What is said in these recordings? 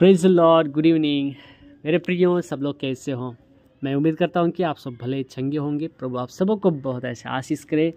Praise Lord good evening मेरे प्रियो सब लोग कैसे हो मैं उम्मीद करता हूँ कि आप सब भले चंगे होंगे प्रभु आप सबों को बहुत ऐसे अच्छा आशीष करे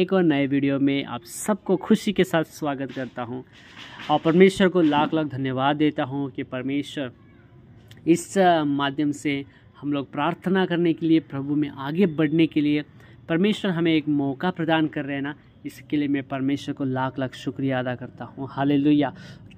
एक और नए वीडियो में आप सबको खुशी के साथ स्वागत करता हूँ और परमेश्वर को लाख लाख धन्यवाद देता हूँ कि परमेश्वर इस माध्यम से हम लोग प्रार्थना करने के लिए प्रभु में आगे बढ़ने के लिए परमेश्वर हमें एक मौका प्रदान कर रहे हैं ना इसके लिए मैं परमेश्वर को लाख लाख शुक्रिया अदा करता हूँ हाल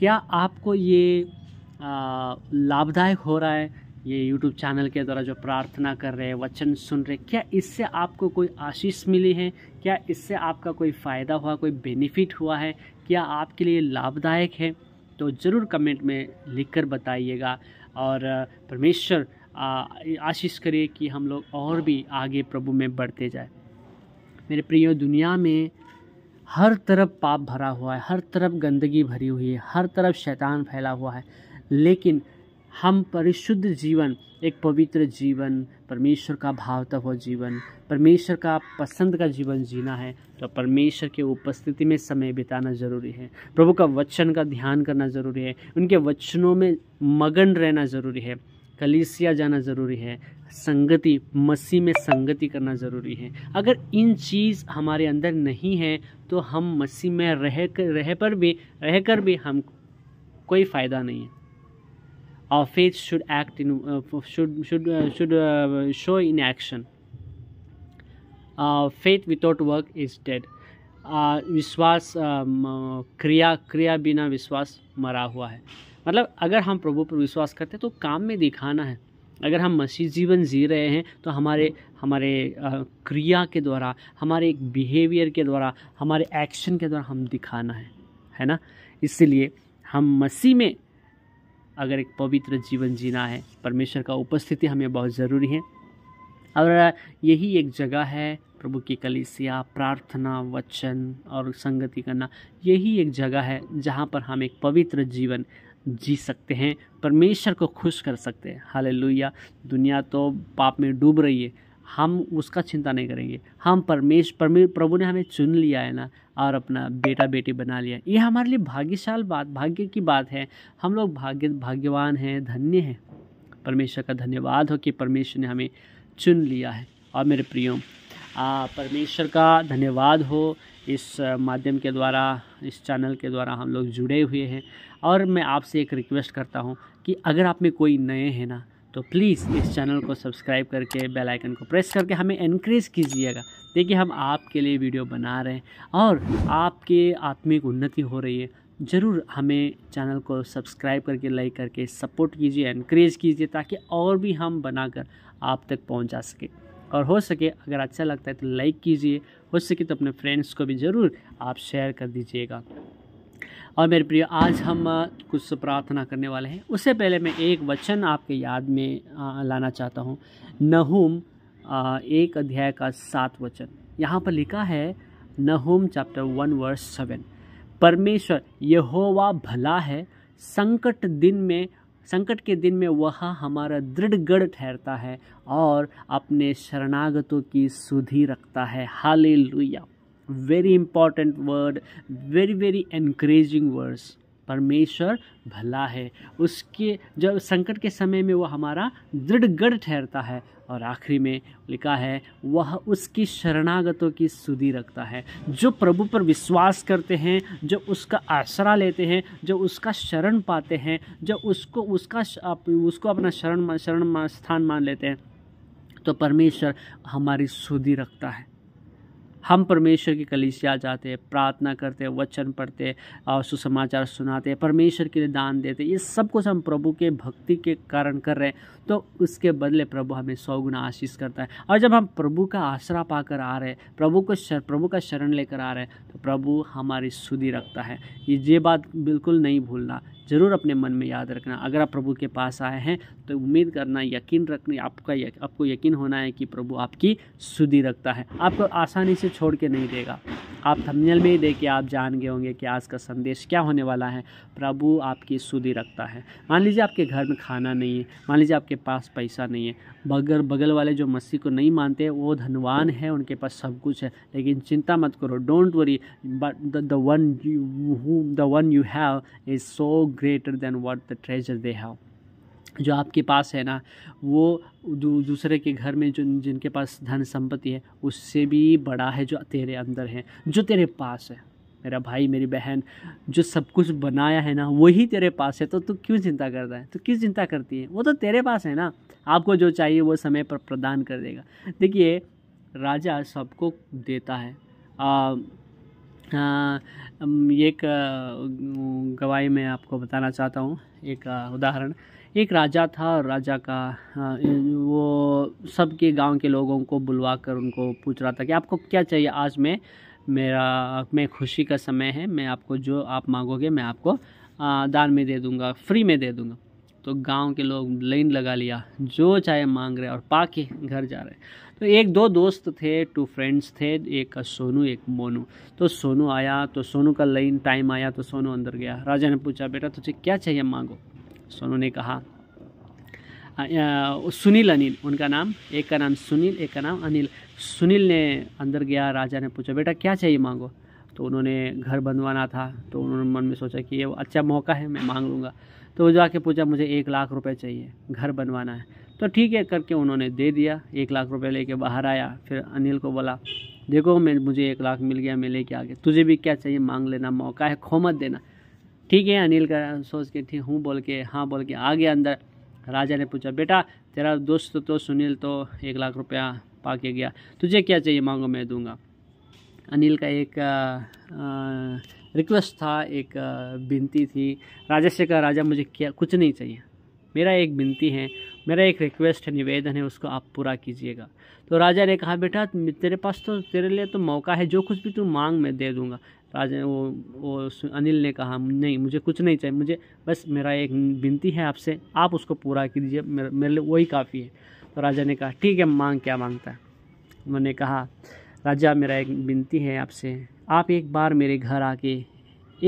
क्या आपको ये लाभदायक हो रहा है ये यूट्यूब चैनल के द्वारा जो प्रार्थना कर रहे हैं वचन सुन रहे क्या इससे आपको कोई आशीष मिली है क्या इससे आपका कोई फ़ायदा हुआ कोई बेनिफिट हुआ है क्या आपके लिए लाभदायक है तो ज़रूर कमेंट में लिखकर बताइएगा और परमेश्वर आशीष करे कि हम लोग और भी आगे प्रभु में बढ़ते जाए मेरे प्रियो दुनिया में हर तरफ पाप भरा हुआ है हर तरफ गंदगी भरी हुई है हर तरफ शैतान फैला हुआ है लेकिन हम परिशुद्ध जीवन एक पवित्र जीवन परमेश्वर का भावता हुआ जीवन परमेश्वर का पसंद का जीवन जीना है तो परमेश्वर के उपस्थिति में समय बिताना ज़रूरी है प्रभु का वचन का ध्यान करना ज़रूरी है उनके वचनों में मगन रहना ज़रूरी है कलीसिया जाना ज़रूरी है संगति मसीह में संगति करना ज़रूरी है अगर इन चीज़ हमारे अंदर नहीं है तो हम मसीह में रह कर रह पर भी रह कर भी हम कोई फ़ायदा नहीं है Our faith should act in uh, should should uh, should uh, show in action. faith without work is dead. विश्वास um, uh, क्रिया क्रिया बिना विश्वास मरा हुआ है मतलब अगर हम प्रभु पर विश्वास करते हैं तो काम में दिखाना है अगर हम मसीह जीवन जी रहे हैं तो हमारे हमारे uh, क्रिया के द्वारा हमारे एक बिहेवियर के द्वारा हमारे एक्शन के द्वारा हम दिखाना है है ना इसलिए हम मसीह में अगर एक पवित्र जीवन जीना है परमेश्वर का उपस्थिति हमें बहुत ज़रूरी है और यही एक जगह है प्रभु की कलिसिया प्रार्थना वचन और संगति करना यही एक जगह है जहाँ पर हम एक पवित्र जीवन जी सकते हैं परमेश्वर को खुश कर सकते हैं हाल दुनिया तो पाप में डूब रही है हम उसका चिंता नहीं करेंगे हम परमेश परमे प्रभु ने हमें चुन लिया है ना और अपना बेटा बेटी बना लिया ये हमारे लिए भाग्यशाल बात भाग्य की बात है हम लोग भाग्य भाग्यवान हैं धन्य हैं परमेश्वर का धन्यवाद हो कि परमेश्वर ने हमें चुन लिया है और मेरे प्रियो परमेश्वर का धन्यवाद हो इस माध्यम के द्वारा इस चैनल के द्वारा हम लोग जुड़े हुए हैं और मैं आपसे एक रिक्वेस्ट करता हूँ कि अगर आप में कोई नए हैं ना तो प्लीज़ इस चैनल को सब्सक्राइब करके बेल आइकन को प्रेस करके हमें इनक्रेज कीजिएगा देखिए हम आपके लिए वीडियो बना रहे हैं और आपके आत्मिक उन्नति हो रही है ज़रूर हमें चैनल को सब्सक्राइब करके लाइक करके सपोर्ट कीजिए इनक्रेज कीजिए ताकि और भी हम बनाकर आप तक पहुंचा सके और हो सके अगर अच्छा लगता है तो लाइक कीजिए हो सके तो अपने फ्रेंड्स को भी ज़रूर आप शेयर कर दीजिएगा और मेरे प्रिय आज हम कुछ प्रार्थना करने वाले हैं उससे पहले मैं एक वचन आपके याद में लाना चाहता हूँ नहुम एक अध्याय का सात वचन यहाँ पर लिखा है Nahum chapter one verse seven परमेश्वर यहोवा भला है संकट दिन में संकट के दिन में वह हमारा दृढ़ गढ़ ठहरता है और अपने शरणागतों की सुधी रखता है हाल very important word very very encouraging words परमेश्वर भला है उसके जब संकट के समय में वह हमारा दृढ़गढ़ ठहरता है और आखिरी में लिखा है वह उसकी शरणागतों की सुधि रखता है जो प्रभु पर विश्वास करते हैं जो उसका आसरा लेते हैं जो उसका शरण पाते हैं जो उसको उसका उसको अपना शरण शरण स्थान मान लेते हैं तो परमेश्वर हमारी सुधि रखता है हम परमेश्वर की कलिसिया जाते हैं प्रार्थना करते हैं वचन पढ़ते और सुसमाचार सुनाते हैं परमेश्वर के लिए दान देते ये सब कुछ हम प्रभु के भक्ति के कारण कर रहे हैं तो उसके बदले प्रभु हमें सौ गुना आशीष करता है और जब हम प्रभु का आसरा पाकर आ रहे हैं प्रभु को शर, प्रभु का शरण लेकर आ रहे हैं तो प्रभु हमारी सुधि रखता है ये बात बिल्कुल नहीं भूलना ज़रूर अपने मन में याद रखना अगर आप प्रभु के पास आए हैं तो उम्मीद करना यकीन रखना आपका यक, आपको यकीन होना है कि प्रभु आपकी सुधि रखता है आपको आसानी से छोड़ के नहीं देगा आप थंबनेल में ही देखिए के आप जान गए होंगे कि आज का संदेश क्या होने वाला है प्रभु आपकी सुधि रखता है मान लीजिए आपके घर में खाना नहीं है मान लीजिए आपके पास पैसा नहीं है बगल बगल वाले जो मसीह को नहीं मानते वो धनवान है उनके पास सब कुछ है लेकिन चिंता मत करो don't worry but the one you the one you have is so greater than worth the treasure they have जो आपके पास है ना वो दू, दूसरे के घर में जो जिनके पास धन संपत्ति है उससे भी बड़ा है जो तेरे अंदर है जो तेरे पास है मेरा भाई मेरी बहन जो सब कुछ बनाया है ना वही तेरे पास है तो तू क्यों चिंता करता है तू क्यों चिंता करती है वो तो तेरे पास है ना आपको जो चाहिए वो समय पर प्रदान कर देगा देखिए राजा सबको देता है आ, एक गवाही मैं आपको बताना चाहता हूँ एक उदाहरण एक राजा था और राजा का वो सबके गांव के लोगों को बुलवा कर उनको पूछ रहा था कि आपको क्या चाहिए आज मैं मेरा मैं खुशी का समय है मैं आपको जो आप मांगोगे मैं आपको दान में दे दूँगा फ्री में दे दूँगा तो गांव के लोग लाइन लगा लिया जो चाहे मांग रहे और पा के घर जा रहे तो एक दो दोस्त थे टू फ्रेंड्स थे एक सोनू एक मोनू तो सोनू आया तो सोनू का लाइन टाइम आया तो सोनू अंदर गया राजा ने पूछा बेटा तुझे क्या चाहिए मांगो सोनू ने कहा सुनील अनिल उनका नाम एक का नाम सुनील एक का नाम अनिल सुनील ने अंदर गया राजा ने पूछा बेटा क्या चाहिए मांगो तो उन्होंने घर बनवाना था तो उन्होंने मन में सोचा कि ये अच्छा मौका है मैं मांग लूँगा तो वो जाके पूछा मुझे एक लाख रुपए चाहिए घर बनवाना है तो ठीक है करके उन्होंने दे दिया एक लाख रुपए लेके बाहर आया फिर अनिल को बोला देखो मैं मुझे एक लाख मिल गया मैं लेके आ गया तुझे भी क्या चाहिए मांग लेना मौका है खो मत देना ठीक है अनिल का सोच के ठीक हूँ बोल के हाँ बोल के आ गया अंदर राजा ने पूछा बेटा तेरा दोस्त तो सुनील तो एक लाख रुपया पा के गया तुझे क्या चाहिए मांगो मैं दूंगा अनिल का एक आ, आ, रिक्वेस्ट था एक बिनती थी राजा से कहा राजा मुझे क्या कुछ नहीं चाहिए मेरा एक बिनती है मेरा एक रिक्वेस्ट है निवेदन है उसको आप पूरा कीजिएगा तो राजा ने कहा बेटा तेरे पास तो तेरे लिए तो मौका है जो कुछ भी तू मांग मैं दे दूँगा राजा वो वो अनिल ने कहा नहीं मुझे कुछ नहीं चाहिए मुझे बस मेरा एक बिनती है आपसे आप उसको पूरा कीजिए मेरे, मेरे लिए वही काफ़ी है तो राजा ने कहा ठीक है मांग क्या मांगता है उन्होंने कहा राजा मेरा एक बिनती है आपसे आप एक बार मेरे घर आके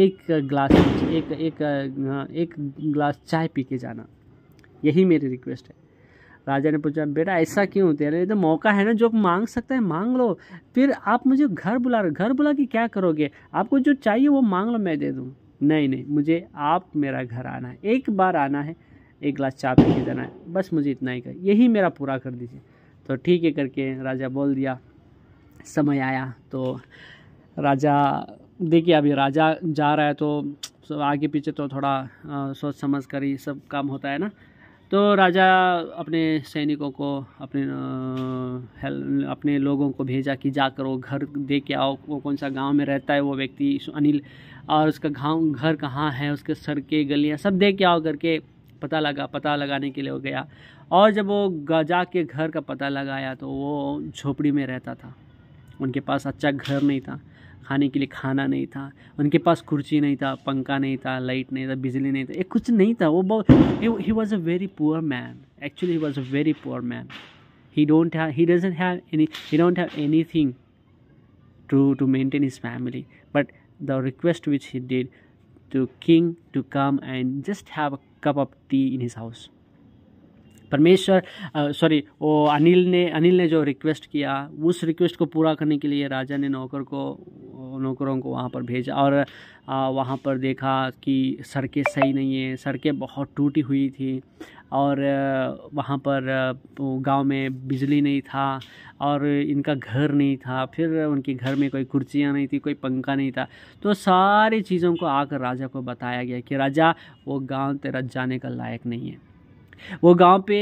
एक ग्लास एक एक एक ग्लास चाय पी के जाना यही मेरी रिक्वेस्ट है राजा ने पूछा बेटा ऐसा क्यों होते ये तो मौका है ना जो मांग सकते हैं मांग लो फिर आप मुझे घर बुला रहे घर बुला के क्या करोगे आपको जो चाहिए वो मांग लो मैं दे दूँ नहीं नहीं मुझे आप मेरा घर आना है एक बार आना है एक ग्लास चाय पी के जाना है बस मुझे इतना ही कर यही मेरा पूरा कर दीजिए तो ठीक है करके राजा बोल दिया समय आया तो राजा देखिए अभी राजा जा रहा है तो आगे पीछे तो थोड़ा आ, सोच समझ कर ही सब काम होता है ना तो राजा अपने सैनिकों को अपने अपने लोगों को भेजा कि जाकर वो घर दे के आओ वो कौन सा गांव में रहता है वो व्यक्ति अनिल और उसका गांव घर कहाँ है उसके सड़कें गलियाँ सब दे के आओ करके पता लगा पता लगाने के लिए वो गया और जब वो के घर का पता लगाया तो वो झोपड़ी में रहता था उनके पास अच्छा घर नहीं था खाने के लिए खाना नहीं था उनके पास कुर्सी नहीं था पंखा नहीं था लाइट नहीं था बिजली नहीं था ये कुछ नहीं था वो बहुत ही was a very poor man actually he was a very poor man he don't have he doesn't have any he don't have anything to to maintain his family but the request which he did to king to come and just have a cup of tea in his house परमेश्वर sorry वो अनिल ने अनिल ने जो request किया उस request को पूरा करने के लिए राजा ने नौकर को नौकरों को वहाँ पर भेजा और वहाँ पर देखा कि सड़कें सही नहीं है सड़कें बहुत टूटी हुई थी और वहाँ पर गांव में बिजली नहीं था और इनका घर नहीं था फिर उनके घर में कोई कुर्सियाँ नहीं थी कोई पंखा नहीं था तो सारी चीज़ों को आकर राजा को बताया गया कि राजा वो गांव तेरा जाने का लायक नहीं है वो गांव पे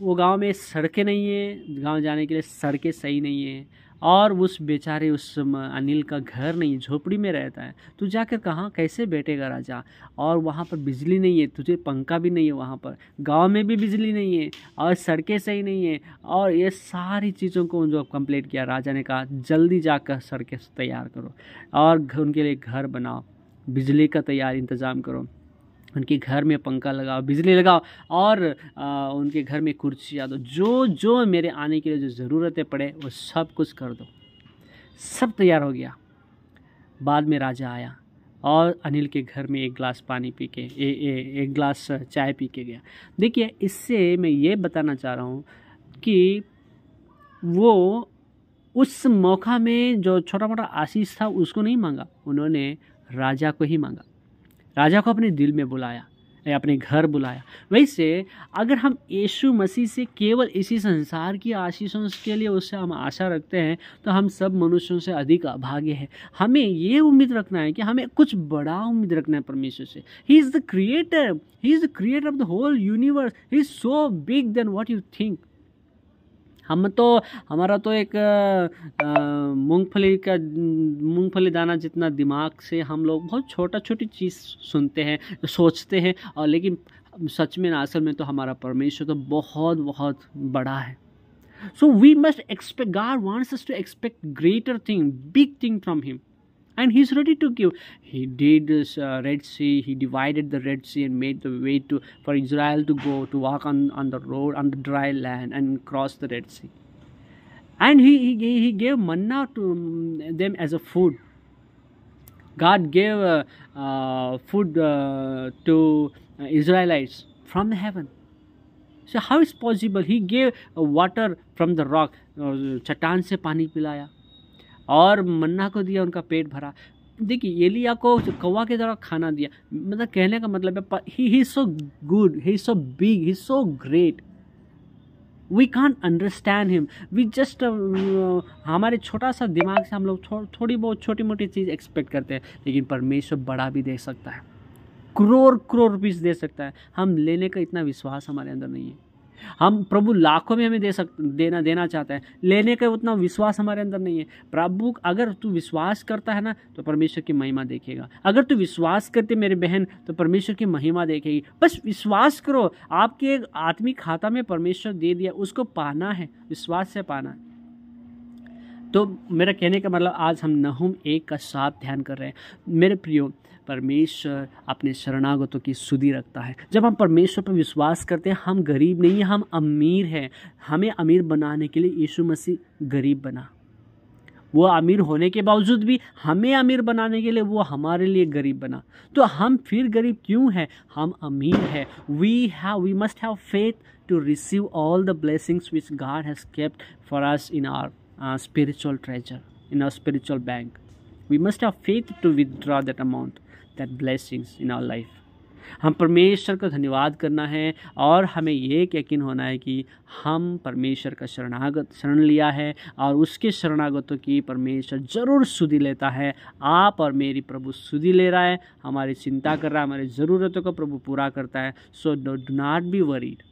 वो गांव में सड़कें नहीं हैं गांव जाने के लिए सड़कें सही नहीं हैं और उस बेचारे उस अनिल का घर नहीं झोपड़ी में रहता है तू जाकर कहाँ कैसे बैठेगा राजा और वहाँ पर बिजली नहीं है तुझे पंखा भी नहीं है वहाँ पर गांव में भी बिजली नहीं है और सड़कें सही नहीं है और ये सारी चीज़ों को जो कंप्लेट किया राजा ने कहा जल्दी जाकर सड़कें तैयार करो और उनके लिए घर बनाओ बिजली का तैयार इंतज़ाम करो उनके घर में पंखा लगाओ बिजली लगाओ और आ, उनके घर में कुर्सियाँ दो जो जो मेरे आने के लिए जो ज़रूरतें पड़े वो सब कुछ कर दो सब तैयार हो गया बाद में राजा आया और अनिल के घर में एक गिलास पानी पी के ए, ए, एक गिलास चाय पी के गया देखिए इससे मैं ये बताना चाह रहा हूँ कि वो उस मौका में जो छोटा मोटा आशीष था उसको नहीं मांगा उन्होंने राजा को ही मांगा राजा को अपने दिल में बुलाया या अपने घर बुलाया वैसे अगर हम यीशु मसीह से केवल इसी संसार की आशीषों के लिए उससे हम आशा रखते हैं तो हम सब मनुष्यों से अधिक अभाग्य हैं हमें ये उम्मीद रखना है कि हमें कुछ बड़ा उम्मीद रखना है परमेश्वर से he is the creator he is the creator of the whole universe he is so big than what you think हम तो हमारा तो एक मूंगफली का मूंगफली दाना जितना दिमाग से हम लोग बहुत छोटा छोटी चीज़ सुनते हैं सोचते हैं और लेकिन सच में असल में तो हमारा परमेश्वर तो बहुत बहुत बड़ा है so we must expect God wants to expect greater thing big thing from him and he's ready to give he did this uh, red sea he divided the red sea and made the way to for israel to go to walk on on the road on the dry land and cross the red sea and he he, he gave manna to um, them as a food god gave uh, uh, food uh, to uh, israelites from heaven so how is possible he gave uh, water from the rock chatan se pani pilaya और मन्ना को दिया उनका पेट भरा देखिए एलिया को कौवा के द्वारा खाना दिया मतलब कहने का मतलब है he he so good he so big he so great we can understand him we just हमारे छोटा सा दिमाग से हम लोग थो, थोड़ी बहुत छोटी मोटी चीज़ एक्सपेक्ट करते हैं लेकिन परमेश्वर बड़ा भी दे सकता है करोड़ करोड़ रुपीज़ दे सकता है हम लेने का इतना विश्वास हमारे अंदर नहीं है हम प्रभु लाखों में हमें दे सक देना देना चाहता है लेने का उतना विश्वास हमारे अंदर नहीं है प्रभु अगर तू विश्वास करता है ना तो परमेश्वर की महिमा देखेगा अगर तू विश्वास करते मेरी बहन तो परमेश्वर की महिमा देखेगी बस विश्वास करो आपके एक आत्मिक खाता में परमेश्वर दे दिया उसको पाना है विश्वास से पाना है तो मेरा कहने का मतलब आज हम नहुम एक का साथ ध्यान कर रहे हैं मेरे प्रियो परमेश्वर अपने शरणागतों की सुधि रखता है जब हम परमेश्वर पर विश्वास करते हैं हम गरीब नहीं हम अमीर हैं हमें अमीर बनाने के लिए यीशु मसीह गरीब बना वो अमीर होने के बावजूद भी हमें अमीर बनाने के लिए वो हमारे लिए गरीब बना तो हम फिर गरीब क्यों हैं हम अमीर हैं we have we must have faith to receive all the blessings which God has kept for us in our spiritual treasure in our spiritual bank we must have faith to withdraw that amount that blessings in our life हम परमेश्वर का धन्यवाद करना है और हमें ये यकीन होना है कि हम परमेश्वर का शरणागत शरण लिया है और उसके शरणागतों की परमेश्वर ज़रूर सुधि लेता है आप और मेरी प्रभु सुधि ले रहा है हमारी चिंता कर रहा है हमारी ज़रूरतों को प्रभु पूरा करता है so do do not be worried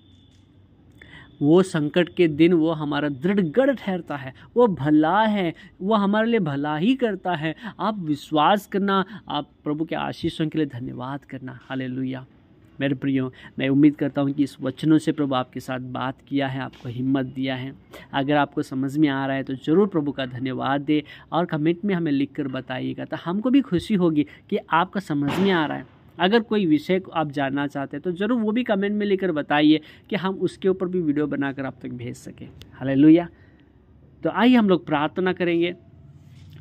वो संकट के दिन वो हमारा दृढ़गढ़ ठहरता है वो भला है वो हमारे लिए भला ही करता है आप विश्वास करना आप प्रभु के आशीषों के लिए धन्यवाद करना हाले मेरे प्रियो मैं उम्मीद करता हूँ कि इस वचनों से प्रभु आपके साथ बात किया है आपको हिम्मत दिया है अगर आपको समझ में आ रहा है तो ज़रूर प्रभु का धन्यवाद दे और कमेंट में हमें लिख कर बताइएगा तो हमको भी खुशी होगी कि आपका समझ में आ रहा है अगर कोई विषय को आप जानना चाहते हैं तो ज़रूर वो भी कमेंट में लेकर बताइए कि हम उसके ऊपर भी वीडियो बनाकर आप तक भेज सकें हले तो आइए हम लोग प्रार्थना करेंगे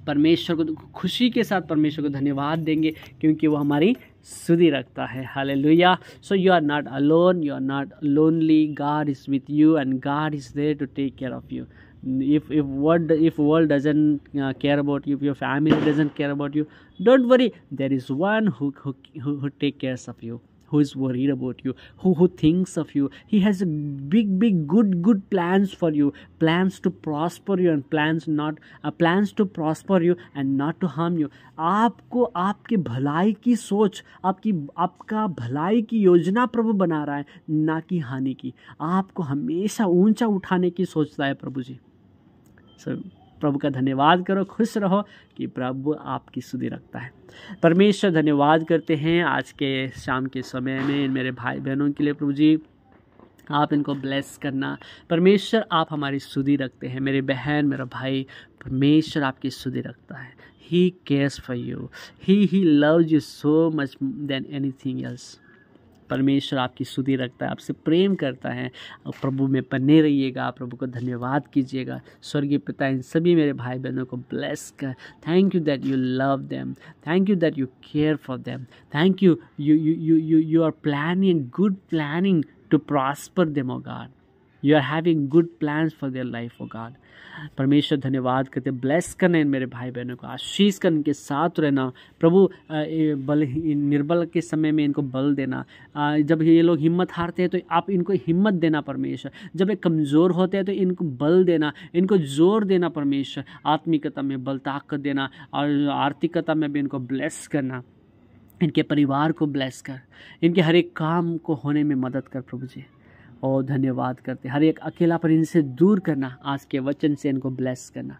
परमेश्वर को खुशी के साथ परमेश्वर को धन्यवाद देंगे क्योंकि वो हमारी सुधी रखता है hallelujah so you are not alone you are not lonely God is with you and God is there to take care of you if if what if world doesn't uh, care about you if your family doesn't care about you don't worry there is one who who who, who take cares of you who is worried about you who who thinks of you he has a big big good good plans for you plans to prosper you and plans not uh, plans to prosper you and not to harm you आपको आपके भलाई की सोच आपकी आपका भलाई की योजना प्रभु बना रहा है ना कि हानि की आपको हमेशा ऊंचा उठाने की सोचता है प्रभु जी प्रभु का धन्यवाद करो खुश रहो कि प्रभु आपकी सुधि रखता है परमेश्वर धन्यवाद करते हैं आज के शाम के समय में मेरे भाई बहनों के लिए प्रभु जी आप इनको ब्लेस करना परमेश्वर आप हमारी सुधि रखते हैं मेरे बहन मेरा भाई परमेश्वर आपकी सुधि रखता है he cares for you he he love you so much than anything else परमेश्वर आपकी सुधि रखता है आपसे प्रेम करता है प्रभु में बने रहिएगा प्रभु को धन्यवाद कीजिएगा स्वर्गीय पिता इन सभी मेरे भाई बहनों को ब्लेस कर thank you that you love them thank you that you care for them thank you you you you you are planning good planning to prosper them O God you are having good plan for their life O God परमेश्वर धन्यवाद करते bless करना इन मेरे भाई बहनों को आशीष कर इनके साथ रहना प्रभु बल निर्बल के समय में इनको बल देना जब ये लोग हिम्मत हारते हैं तो आप इनको हिम्मत देना परमेश्वर जब ये कमज़ोर होते हैं तो इनको बल देना इनको जोर देना परमेश्वर आत्मिकता में बल ताकत देना और आर्थिकता में भी इनको ब्लेस करना इनके परिवार को ब्लेस कर इनके हर एक काम को होने में मदद कर प्रभु जी और धन्यवाद करते हर एक अकेलापन इनसे दूर करना आज के वचन से इनको ब्लेस करना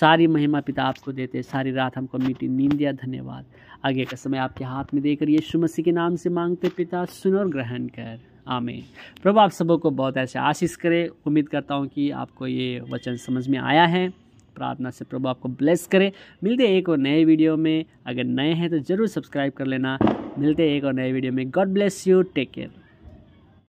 सारी महिमा पिता आपको देते सारी रात हमको मीटिंग नींद दिया धन्यवाद आगे का समय आपके हाथ में देकर यीशु मसीह के नाम से मांगते पिता सुन और ग्रहण कर आमीन प्रभु आप सबों को बहुत ऐसे आशीष करे उम्मीद करता हूँ कि आपको ये वचन समझ में आया है प्रार्थना से प्रभु आपको ब्लेस करे मिलते एक और नए वीडियो में अगर नए हैं तो ज़रूर सब्सक्राइब कर लेना मिलते एक और नए वीडियो में God bless you take care